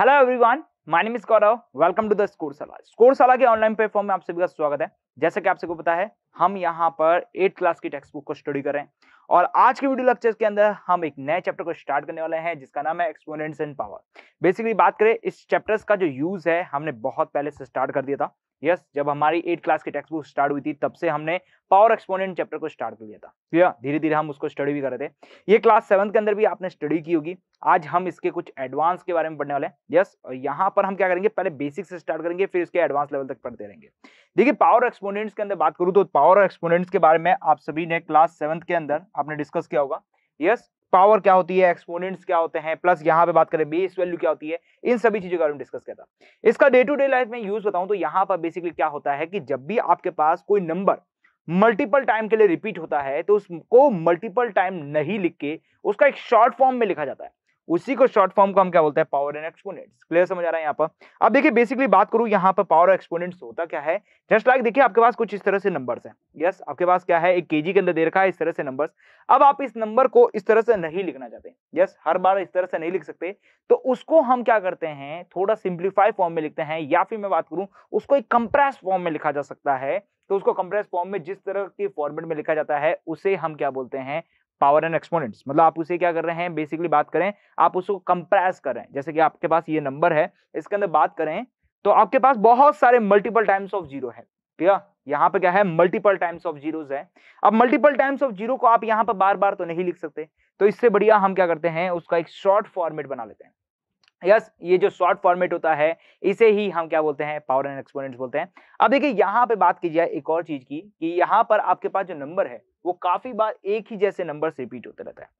Hello everyone my name is Gaurav welcome to the score Scoreshala के online platform में आप सभी का स्वागत है जैसे कि आप सबको पता है हम यहाँ पर एट क्लास की टेक्स्ट बुक को स्टडी कर रहे हैं और आज के वीडियो लेक्चर के अंदर हम एक नए चैप्टर को स्टार्ट करने वाले हैं जिसका नाम है एक्सपोनेंट्स एंड पावर बेसिकली बात करें इस चैप्टर्स का जो यूज है हमने बहुत पहले से स्टार्ट कर दिया था यस yes, जब हमारी एट क्लास की टेक्स्ट बुक स्टार्ट हुई थी तब से हमने पावर एक्सपोनेंट चैप्टर को स्टार्ट कर लिया था क्लियर धीरे धीरे हम उसको स्टडी भी कर रहे थे ये क्लास सेवन के अंदर भी आपने स्टडी की होगी आज हम इसके कुछ एडवांस के बारे में पढ़ने वाले हैं यस yes, और यहाँ पर हम क्या करेंगे पहले बेसिक से स्टार्ट करेंगे फिर इसके एडवांस लेवल तक पढ़ते रहेंगे देखिए पावर एक्सपोनेंट्स के अंदर बात करूँ तो पावर एक्सपोनेंट्स के बारे में आप सभी ने क्लास सेवन के अंदर आपने डिस्कस किया होगा यस yes, पावर क्या होती है एक्सपोनेंट्स क्या होते हैं प्लस यहाँ पे बात करें बेस वैल्यू क्या होती है इन सभी चीजों के बारे में डिस्कस किया था इसका डे टू डे लाइफ में यूज बताऊं तो यहाँ पर बेसिकली क्या होता है कि जब भी आपके पास कोई नंबर मल्टीपल टाइम के लिए रिपीट होता है तो उसको मल्टीपल टाइम नहीं लिख के उसका एक शॉर्ट फॉर्म में लिखा जाता है उसी को शॉर्ट फॉर्म को हम क्या बोलते हैं पावर एंड एक्सपोनेंट्स क्लियर समझ आ रहा है यहाँ पर अब देखिए बेसिकली बात करूँ यहाँ पर पावर एक्सपोनेंट्स होता क्या है जस्ट लाइक देखिए आपके पास कुछ इस तरह से नंबर्स हैं यस yes, आपके पास क्या है एक के के अंदर दे रखा है इस तरह से नंबर अब आप इस नंबर को इस तरह से नहीं लिखना चाहते यस yes, हर बार इस तरह से नहीं लिख सकते तो उसको हम क्या करते हैं थोड़ा सिंप्लीफाई फॉर्म में लिखते हैं या फिर मैं बात करूँ उसको एक कंप्रेस फॉर्म में लिखा जा सकता है तो उसको कंप्रेस फॉर्म में जिस तरह के फॉर्मेट में लिखा जाता है उसे हम क्या बोलते हैं पावर एंड एक्सपोनेंट्स मतलब आप उसे क्या कर रहे हैं बेसिकली बात करें आप उसको कंप्रेस कर रहे हैं जैसे कि आपके पास ये नंबर है इसके अंदर बात करें तो आपके पास बहुत सारे मल्टीपल टाइम्स ऑफ जीरो है ठीक है यहाँ पे क्या है मल्टीपल टाइम्स ऑफ जीरो है अब मल्टीपल टाइम्स ऑफ जीरो को आप यहाँ पर बार बार तो नहीं लिख सकते तो इससे बढ़िया हम क्या करते हैं उसका एक शॉर्ट फॉर्मेट बना लेते हैं यस yes, ये जो शॉर्ट फॉर्मेट होता है इसे ही हम क्या बोलते हैं पावर एंड एक्सपोनेंट्स बोलते हैं अब देखिए यहाँ पे बात कीजिए एक और चीज की कि यहाँ पर आपके पास जो नंबर है वो काफी बार एक ही जैसे नंबर रिपीट होते रहते हैं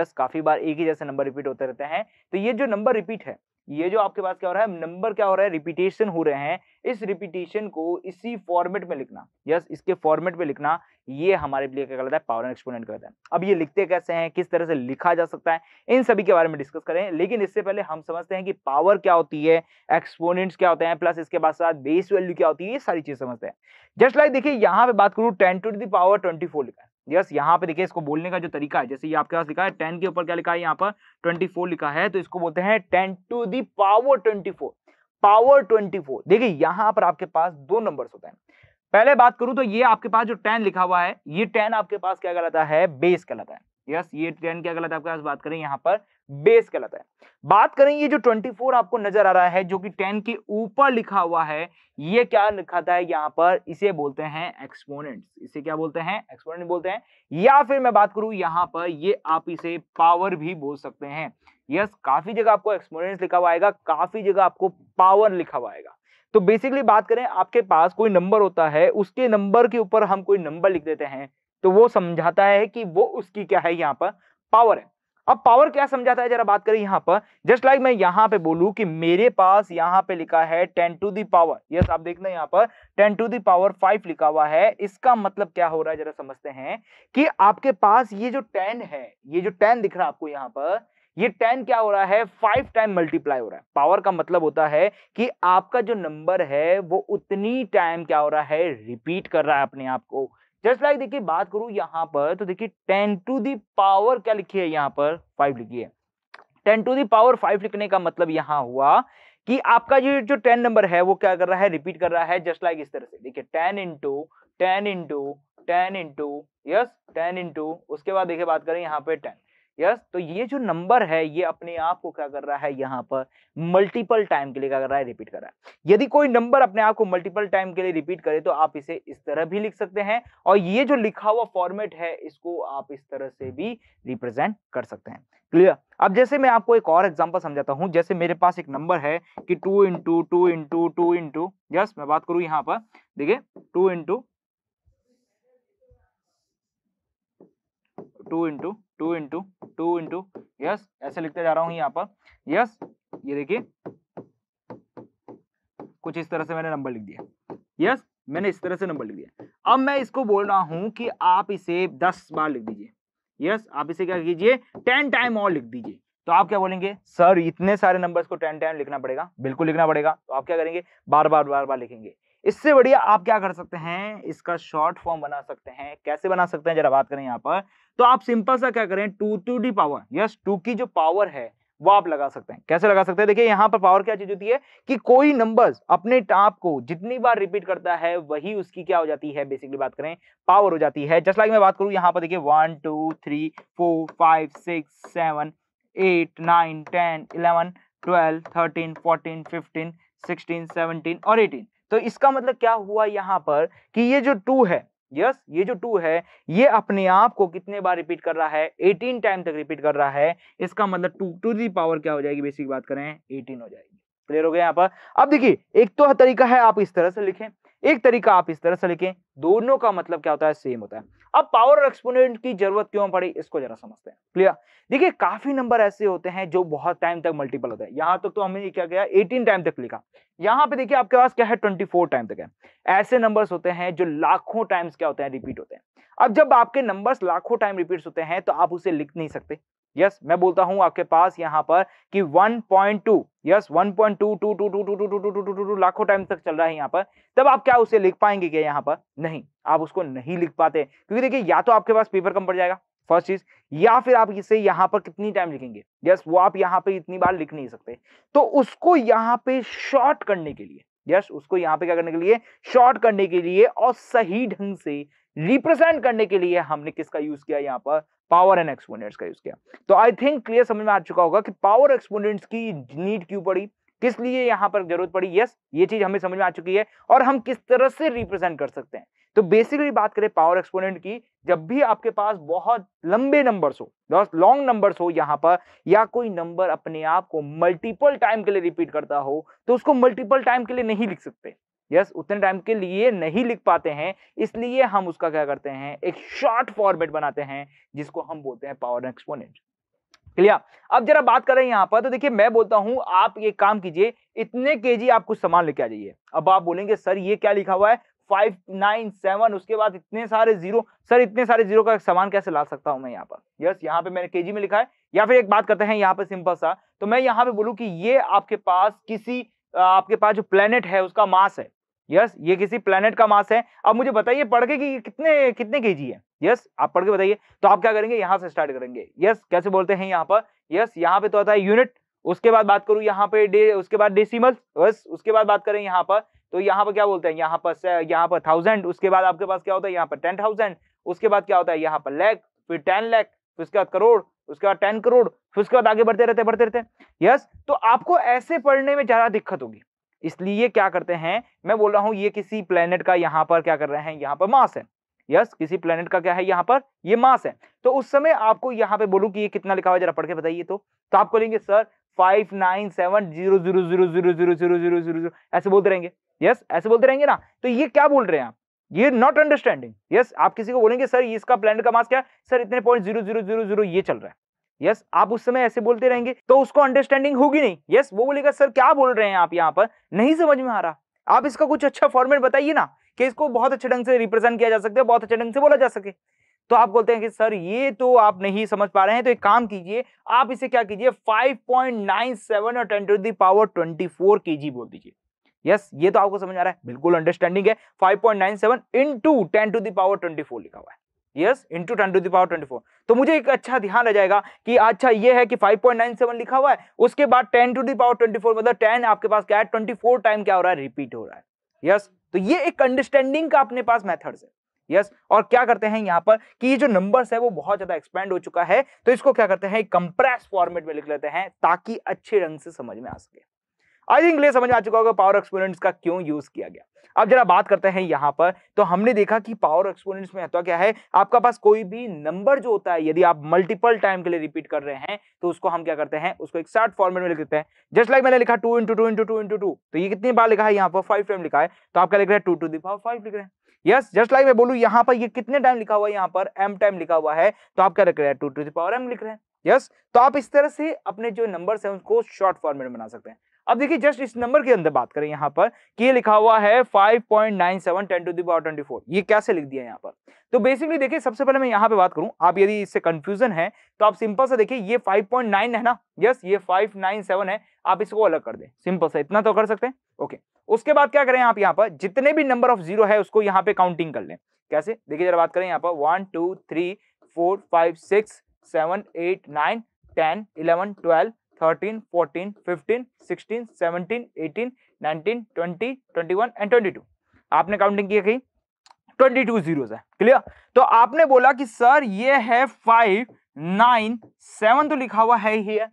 यस काफी बार एक ही जैसे नंबर रिपीट होते रहते हैं तो ये जो नंबर रिपीट है ये जो आपके पास क्या हो रहा है नंबर क्या हो रहा है रिपीटेशन हो रहे हैं इस रिपीटेशन को इसी फॉर्मेट में लिखना यस इसके फॉर्मेट में लिखना ये हमारे लिए क्या कहता है पावर एक्सपोनेंट कहता है अब ये लिखते कैसे हैं किस तरह से लिखा जा सकता है इन सभी के बारे में डिस्कस करें लेकिन इससे पहले हम समझते हैं कि पावर क्या होती है एक्सपोनेंट्स क्या होते हैं प्लस इसके बाद साथ बेस वैल्यू क्या होती है ये सारी चीज समझते हैं जस्ट लाइक देखिए यहाँ पे बात करूँ टेन टू दावर ट्वेंटी लिखा है यस यहाँ पे देखिए इसको बोलने का जो तरीका है जैसे ये आपके पास लिखा है टेन के ऊपर क्या लिखा है यहाँ पर ट्वेंटी फोर लिखा है तो इसको बोलते हैं ten to the power twenty four power twenty four देखिए यहाँ पर आपके पास दो नंबर होते हैं पहले बात करूं तो ये आपके पास जो टेन लिखा हुआ है ये टेन आपके पास क्या कहलाता है बेस कहलाता है यस ये टेन क्या कहलाता है आपके पास बात करें यहाँ पर बेस कहलाता है बात करें ये जो 24 आपको नजर आ रहा है जो कि 10 के ऊपर लिखा हुआ है ये क्या लिखाता है यहाँ पर इसे बोलते हैं एक्सपोनेंट इसे क्या बोलते हैं एक्सपोनेंट बोलते हैं या फिर मैं बात करूं यहाँ पर ये आप इसे पावर भी बोल सकते हैं यस काफी जगह आपको एक्सपोनेंट लिखा हुआ आएगा काफी जगह आपको पावर लिखा हुआ आएगा तो बेसिकली बात करें आपके पास कोई नंबर होता है उसके नंबर के ऊपर हम कोई नंबर लिख देते हैं तो वो समझाता है कि वो उसकी क्या है यहाँ पर पावर है अब पावर क्या समझाता है जरा बात करें यहाँ पर जस्ट लाइक मैं यहाँ पे बोलूँ कि मेरे पास यहाँ पे लिखा है ten to the power yes आप देख देखना यहाँ पर ten to the power five लिखा हुआ है इसका मतलब क्या हो रहा है जरा समझते हैं कि आपके पास ये जो टेन है ये जो टेन दिख रहा है आपको यहाँ पर ये टेन क्या हो रहा है फाइव टाइम मल्टीप्लाई हो रहा है पावर का मतलब होता है कि आपका जो नंबर है वो उतनी टाइम क्या हो रहा है रिपीट कर रहा है अपने आप को जस्ट लाइक देखिए बात करूं यहाँ पर तो देखिए टेन टू दी पावर क्या लिखी है यहाँ पर फाइव लिखी है ten to the power five लिखने का मतलब यहाँ हुआ कि आपका जो जो टेन नंबर है वो क्या कर रहा है रिपीट कर रहा है जस्ट लाइक इस तरह से देखिए ten into ten into ten into yes ten into उसके बाद देखिए बात करें यहाँ पे टेन यस तो ये जो नंबर है ये अपने आप को क्या कर रहा है यहाँ पर मल्टीपल टाइम के लिए क्या कर रहा है रिपीट कर रहा है यदि कोई नंबर अपने आप को मल्टीपल टाइम के लिए रिपीट करे तो आप इसे इस तरह भी लिख सकते हैं और ये जो लिखा हुआ फॉर्मेट है इसको आप इस तरह से भी रिप्रेजेंट कर सकते हैं क्लियर अब जैसे मैं आपको एक और एग्जाम्पल समझाता हूँ जैसे मेरे पास एक नंबर है कि two into two into two into yes मैं बात करूँ यहाँ पर देखिए two into two into two into two into yes ऐसे लिखते जा रहा हूँ यहाँ पर यस ये देखिए कुछ इस तरह से मैंने नंबर लिख दिया यस मैंने इस तरह से नंबर लिख दिया अब मैं इसको बोल रहा हूँ कि आप इसे दस बार लिख दीजिए यस आप इसे क्या कीजिए टेन टाइम और लिख दीजिए तो आप क्या बोलेंगे सर इतने सारे नंबर्स को टेन टाइम लिखना पड़ेगा बिल्कुल लिखना पड़ेगा तो आप क्या करेंगे बार बार बार बार लिखेंगे इससे बढ़िया आप क्या कर सकते हैं इसका शॉर्ट फॉर्म बना सकते हैं कैसे बना सकते हैं जरा बात करें यहाँ पर तो आप सिंपल सा क्या करें two to the power yes two की जो पावर है वो आप लगा सकते हैं कैसे लगा सकते हैं देखिए यहाँ पर पावर क्या चीज होती है कि कोई नंबर्स अपने टाप को जितनी बार रिपीट करता है वही उसकी क्या हो जाती है बेसिकली बात करें पावर हो जाती है जस्ट लाइक मैं बात करूं यहाँ पर देखिए one two three four five six seven eight nine ten eleven twelve thirteen fourteen fifteen sixteen seventeen और एटीन तो इसका मतलब क्या हुआ यहाँ पर कि ये जो टू है यस yes, ये जो टू है ये अपने आप को कितने बार रिपीट कर रहा है एटीन टाइम तक रिपीट कर रहा है इसका मतलब टू टू दी पावर क्या हो जाएगी बेसिक बात करें एटीन हो जाएगी क्लियर हो गया यहाँ पर अब देखिए एक तो तरीका है आप इस तरह से लिखें एक तरीका आप इस तरह से लिखें दोनों का मतलब क्या होता है सेम होता है अब पावर और एक्सपोनेंट की जरूरत क्यों पड़ी इसको जरा समझते हैं क्लियर देखिए काफी नंबर ऐसे होते हैं जो बहुत टाइम तक मल्टीपल होते हैं यहाँ तक तो, तो हमने क्या गया 18 टाइम तक लिखा यहाँ पे देखिए आपके पास क्या है 24 टाइम तक है ऐसे नंबर्स होते हैं जो लाखों टाइम्स क्या होते हैं रिपीट होते हैं अब जब आपके नंबर्स लाखों टाइम रिपीट होते हैं तो आप उसे लिख नहीं सकते यस मैं बोलता हूं आपके पास यहां पर कि 1.2 यस 1.2 लाखों टाइम तक चल रहा है यहां पर तब आप क्या उसे लिख पाएंगे क्या यहां पर नहीं आप उसको नहीं लिख पाते क्योंकि देखिए या तो आपके पास पेपर कम पड़ जाएगा फर्स्ट चीज या फिर आप इसे यहां पर कितनी टाइम लिखेंगे यस वो आप यहाँ पे इतनी बार लिख नहीं सकते तो उसको यहाँ पे शॉर्ट करने के लिए यस उसको यहाँ पे क्या करने के लिए शॉर्ट करने के लिए और सही ढंग से रिप्रेजेंट करने के लिए हमने किसका यूज किया यहाँ पर पावर एंड एक्सपोनेंट्स का यूज किया तो आई थिंक क्लियर समझ में आ चुका होगा कि पावर एक्सपोनेंट्स की नीड क्यों पड़ी किस लिए यहाँ पर जरूरत पड़ी यस ये चीज हमें समझ में आ चुकी है और हम किस तरह से रिप्रेजेंट कर सकते हैं तो बेसिकली बात करें पावर एक्सपोनेंट की जब भी आपके पास बहुत लंबे नंबर्स हो बहुत लॉन्ग नंबर्स हो यहाँ पर या कोई नंबर अपने आप को मल्टीपल टाइम के लिए रिपीट करता हो तो उसको मल्टीपल टाइम के लिए नहीं लिख सकते यस उतने टाइम के लिए नहीं लिख पाते हैं इसलिए हम उसका क्या करते हैं एक शॉर्ट फॉर्मेट बनाते हैं जिसको हम बोलते हैं पावर एक्सपोनेंट क्लियर अब जरा बात करें यहाँ पर तो देखिए मैं बोलता हूं आप ये काम कीजिए इतने जी आप कुछ सामान लेके आ जाइए अब आप बोलेंगे सर ये क्या लिखा हुआ है फाइव नाइन सेवन उसके बाद इतने सारे जीरो सर इतने सारे जीरो का सामान कैसे ला सकता हूं मैं यहाँ पर यस यहाँ पे मैंने के में लिखा है या फिर एक बात करते हैं यहाँ पे सिंपल सा तो मैं यहाँ पे बोलूँ कि ये आपके पास किसी आपके पास जो प्लेनेट है उसका मास है यस ये किसी प्लेनेट का मास है अब मुझे बताइए पढ़ के कि कितने कितने के है यस आप पढ़ के बताइए तो आप क्या करेंगे यहाँ से स्टार्ट करेंगे यस कैसे बोलते हैं यहाँ पर यस यहाँ पे तो आता है यूनिट उसके बाद बात करूं यहाँ पे डे उसके बाद डेसिमल बस उसके बाद बात करें यहाँ पर तो यहाँ पर क्या बोलते हैं यहाँ पर यहाँ पर थाउजेंड उसके बाद आपके पास क्या होता है यहाँ पर टेन थाउजेंड उसके बाद क्या होता है यहाँ पर लैख फिर टेन लैख फिर उसके बाद करोड़ उसके बाद टेन करोड़ फिर उसके बाद आगे बढ़ते रहते बढ़ते रहते यस तो आपको ऐसे पढ़ने में ज्यादा दिक्कत होगी इसलिए क्या करते हैं मैं बोल रहा हूं ये किसी प्लेनेट का यहां पर क्या कर रहे हैं यहां पर मास है यस yes, किसी प्लेनेट का क्या है यहाँ पर ये मास है तो उस समय आपको यहाँ पे बोलूँ कि ये कितना लिखा हुआ है जरा पढ़ के बताइए तो तो आप बोलेंगे sir five nine seven zero zero zero zero zero zero zero zero zero ऐसे बोलते रहेंगे यस yes, ऐसे बोलते रहेंगे ना तो ये क्या बोल रहे हैं आप ये नॉट अंडरस्टैंडिंग यस आप किसी को बोलेंगे सर इसका प्लेनेट का मास क्या है सर इतने point zero zero zero zero ये चल रहा है यस आप उस समय ऐसे बोलते रहेंगे तो उसको अंडरस्टैंडिंग होगी नहीं यस वो बोलेगा सर क्या बोल रहे हैं आप यहाँ पर नहीं समझ में आ रहा आप इसका कुछ अच्छा फॉर्मेट बताइए ना कि इसको बहुत अच्छे ढंग से रिप्रेजेंट किया जा सकता है बहुत अच्छे ढंग से बोला जा सके तो आप बोलते हैं कि सर ये तो आप नहीं समझ पा रहे हैं तो एक काम कीजिए आप इसे क्या कीजिए 5.97 और टेन टू दी पावर के जी बोल दीजिए यस ये तो आपको समझ आ रहा है बिल्कुल अंडरस्टैंडिंग है 5.97 seven into ten the power four लिखा हुआ है yes into ten to the power twenty four तो मुझे एक अच्छा ध्यान रह जाएगा कि अच्छा ये है कि 5.97 लिखा हुआ है उसके बाद टेन टू दावर फोर मतलब टेन आपके पास क्या है ट्वेंटी फोर टाइम क्या हो रहा है रिपीट हो रहा है यस yes? तो ये एक अंडरस्टैंडिंग का अपने पास मेथड्स है यस yes? और क्या करते हैं यहाँ पर कि ये जो नंबर्स है वो बहुत ज्यादा एक्सपेंड हो चुका है तो इसको क्या करते हैं कंप्रेस फॉर्मेट में लिख लेते हैं ताकि अच्छे रंग से समझ में आ सके आई थिंक ये समझ आ चुका होगा पावर एक्सपोनेंट्स का क्यों यूज किया गया अब जरा बात करते हैं यहाँ पर तो हमने देखा कि पावर एक्सपोनेंट्स में होता क्या है आपका पास कोई भी नंबर जो होता है यदि आप मल्टीपल टाइम के लिए रिपीट कर रहे हैं तो उसको हम क्या करते हैं उसको एक शार्ट फॉर्मेट में लिख देते हैं जस्ट लाइक मैंने लिखा two into two into two into two तो ये कितनी बार लिखा है यहाँ पर फाइव टाइम लिखा है तो आप क्या लिख रहे हैं two to the power five लिख रहे हैं यस जस्ट लाइक मैं बोलू यहाँ पर ये कितने टाइम लिखा हुआ है यहाँ पर एम टाइम लिखा हुआ है तो आप क्या लिख रहे हैं two to the power M लिख रहे हैं यस तो आप इस तरह से अपने जो नंबर्स हैं उनको शॉर्ट फॉर्मेट में बना सकते हैं अब देखिए जस्ट इस नंबर के अंदर बात करें यहाँ पर कि ये लिखा हुआ है 5.97 point nine seven ten to the power twenty four ये कैसे लिख दिया यहाँ पर तो बेसिकली देखिए सबसे पहले मैं यहाँ पे बात करूँ आप यदि इससे कंफ्यूजन है तो आप सिंपल से देखिए ये 5.9 है ना यस ये 5.97 है आप इसको अलग कर दें सिंपल से इतना तो कर सकते हैं ओके उसके बाद क्या करें आप यहाँ पर जितने भी नंबर ऑफ जीरो है उसको यहाँ पे काउंटिंग कर लें कैसे देखिए जरा बात करें यहाँ पर one two three four five six seven eight nine ten eleven twelve thirteen fourteen fifteen sixteen seventeen eighteen nineteen twenty twenty one and twenty two आपने काउंटिंग किया कहीं ट्वेंटी टू जीरो है क्लियर तो आपने बोला कि सर ये है फाइव नाइन सेवन तो लिखा हुआ है ही है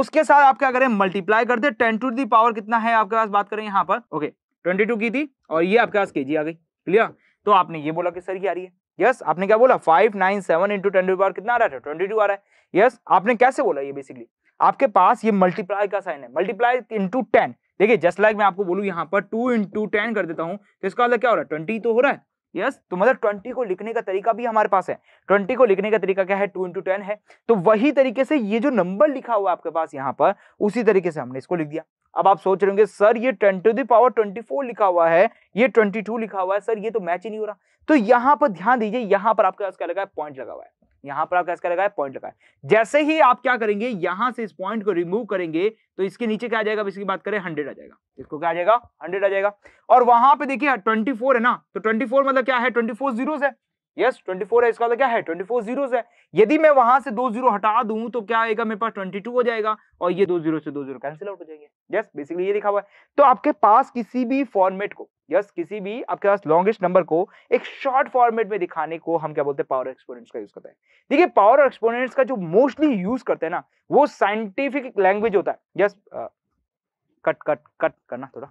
उसके साथ आप क्या करें मल्टीप्लाई करते टेन टू दी पावर कितना है आपके पास बात करें यहाँ पर ओके ट्वेंटी टू की थी और ये आपके पास के जी आ गई क्लियर तो आपने ये बोला कि सर ये आ रही है यस yes, आपने क्या बोला five nine seven into twenty power कितना आ रहा है ट्वेंटी टू आ रहा है यस yes, आपने कैसे बोला ये बेसिकली आपके पास ये मल्टीप्लाई का साइन है मल्टीप्लाई इंटू टेन देखिए जस्ट लाइक मैं आपको बोलूँ यहाँ पर टू इंटू टेन कर देता हूँ तो इसका मतलब क्या हो रहा है ट्वेंटी तो हो रहा है यस yes, तो मतलब ट्वेंटी को लिखने का तरीका भी हमारे पास है ट्वेंटी को लिखने का तरीका क्या है टू इंटू टेन है तो वही तरीके से ये जो नंबर लिखा हुआ आपके पास यहाँ पर उसी तरीके से हमने इसको लिख दिया अब आप सोच रहे होंगे सर ये ten to the power twenty four लिखा हुआ है ये ट्वेंटी टू लिखा हुआ है सर ये तो मैच ही नहीं हो रहा तो यहाँ पर ध्यान दीजिए यहाँ पर आपके पास क्या लगा है पॉइंट लगा हुआ है यहां पर आपका इसका लगाया पॉइंट लगाया जैसे ही आप क्या करेंगे यहां से इस पॉइंट को रिमूव करेंगे तो इसके नीचे क्या आ जाएगा अब इसकी बात करें हंड्रेड आ जाएगा इसको क्या आ जाएगा हंड्रेड आ जाएगा और वहां पे देखिए ट्वेंटी फोर है ना तो ट्वेंटी फोर मतलब क्या है ट्वेंटी फोर जीरो है यस ट्वेंटी फोर है इसका मतलब क्या है ट्वेंटी फोर जीरो है यदि मैं वहां से दो जीरो हटा दूं तो क्या आएगा मेरे पास ट्वेंटी टू हो जाएगा और ये दो जीरो से दो जीरो कैंसिल आउट हो जाएंगे यस बेसिकली ये लिखा हुआ है तो आपके पास किसी भी फॉर्मेट को यस किसी भी आपके पास लॉन्गेस्ट नंबर को एक शॉर्ट फॉर्मेट में दिखाने को हम क्या बोलते हैं पावर एक्सपोनेंट्स का यूज करते हैं देखिए पावर एक्सपोनेंट्स का जो मोस्टली यूज करते हैं ना वो साइंटिफिक लैंग्वेज होता है यस कट कट कट करना थोड़ा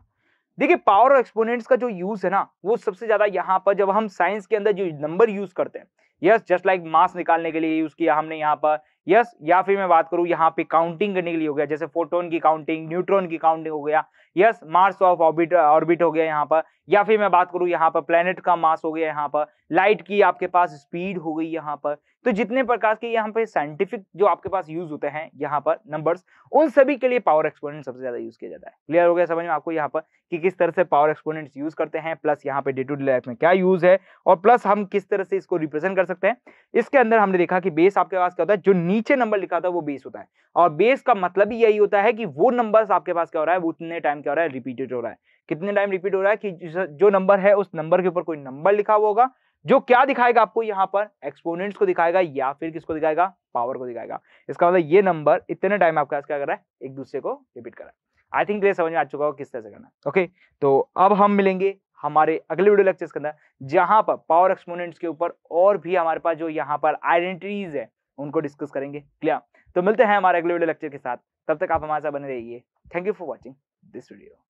देखिए पावर एक्सपोनेंट्स का जो यूज है ना वो सबसे ज्यादा यहाँ पर जब हम साइंस के अंदर जो नंबर यूज करते हैं यस जस्ट लाइक मास निकालने के लिए यूज किया हमने यहाँ पर यस या फिर मैं बात करूं यहाँ पे काउंटिंग करने के लिए हो गया जैसे फोटोन की काउंटिंग न्यूट्रॉन की काउंटिंग हो गया yes Mars of orbit orbit हो गया यहाँ पर या फिर मैं बात करूँ यहाँ पर प्लेनेट का मास हो गया यहाँ पर लाइट की आपके पास स्पीड हो गई यहाँ पर तो जितने प्रकार के यहाँ पे साइंटिफिक जो आपके पास यूज होते हैं यहाँ पर नंबर्स उन सभी के लिए पावर एक्सपोनेंट सबसे ज्यादा यूज किया जाता है क्लियर हो गया समझ में आपको यहाँ पर कि किस तरह से पावर एक्सपोनेंट्स यूज करते हैं प्लस यहाँ पे डे टू डे लाइफ में क्या यूज है और प्लस हम किस तरह से इसको रिप्रेजेंट कर सकते हैं इसके अंदर हमने देखा कि बेस आपके पास क्या होता है जो नीचे नंबर लिखा था वो बेस होता है और बेस का मतलब ही यही होता है कि वो नंबर आपके पास क्या हो रहा है वो उतने टाइम क्या हो रहा है रिपीटेड हो रहा है कितने टाइम रिपीट हो रहा है कि जो नंबर है उस नंबर के ऊपर कोई नंबर लिखा हुआ होगा जो क्या दिखाएगा आपको यहाँ पर एक्सपोनेंट्स को दिखाएगा या फिर किसको दिखाएगा पावर को दिखाएगा इसका मतलब ये नंबर इतने टाइम आपके पास क्या कर रहा है एक दूसरे को रिपीट कर रहा है आई थिंक ये समझ में आ चुका होगा किस तरह से करना ओके तो अब हम मिलेंगे हमारे अगले वीडियो लेक्चर्स के अंदर जहां पर पावर एक्सपोनेंट्स के ऊपर और भी हमारे पास जो यहाँ पर आइडेंटिटीज है उनको डिस्कस करेंगे क्लियर तो मिलते हैं हमारे अगले वीडियो लेक्चर के साथ तब तक आप हमारे साथ बने रहिए thank you for watching this video